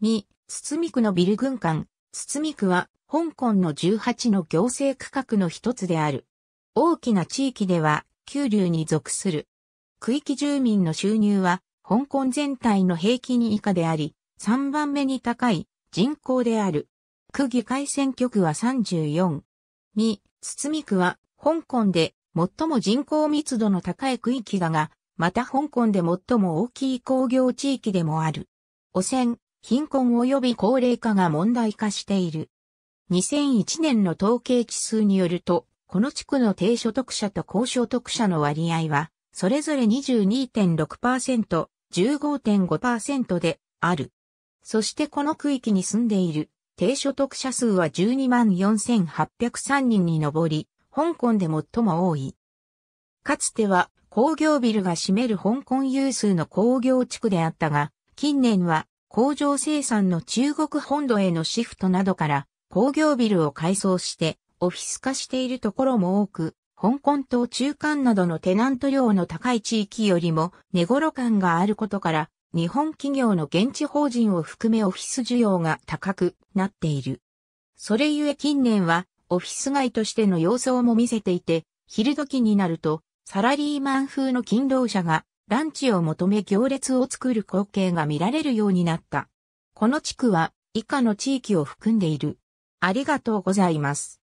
2、み区のビル軍艦。み区は、香港の18の行政区画の一つである。大きな地域では、九流に属する。区域住民の収入は、香港全体の平均以下であり、3番目に高い人口である。区議会選挙区は34。2、み区は、香港で最も人口密度の高い区域だが、また香港で最も大きい工業地域でもある。汚染、貧困及び高齢化が問題化している。2001年の統計奇数によると、この地区の低所得者と高所得者の割合は、それぞれ22.6%、15.5%である。そしてこの区域に住んでいる低所得者数は124,803人に上り、香港で最も多い。かつては工業ビルが占める香港有数の工業地区であったが、近年は工場生産の中国本土へのシフトなどから工業ビルを改装してオフィス化しているところも多く、香港島中間などのテナント料の高い地域よりも値頃感があることから、日本企業の現地法人を含めオフィス需要が高くなっている。それゆえ近年はオフィス街としての様相も見せていて、昼時になるとサラリーマン風の勤労者がランチを求め行列を作る光景が見られるようになった。この地区は以下の地域を含んでいる。ありがとうございます。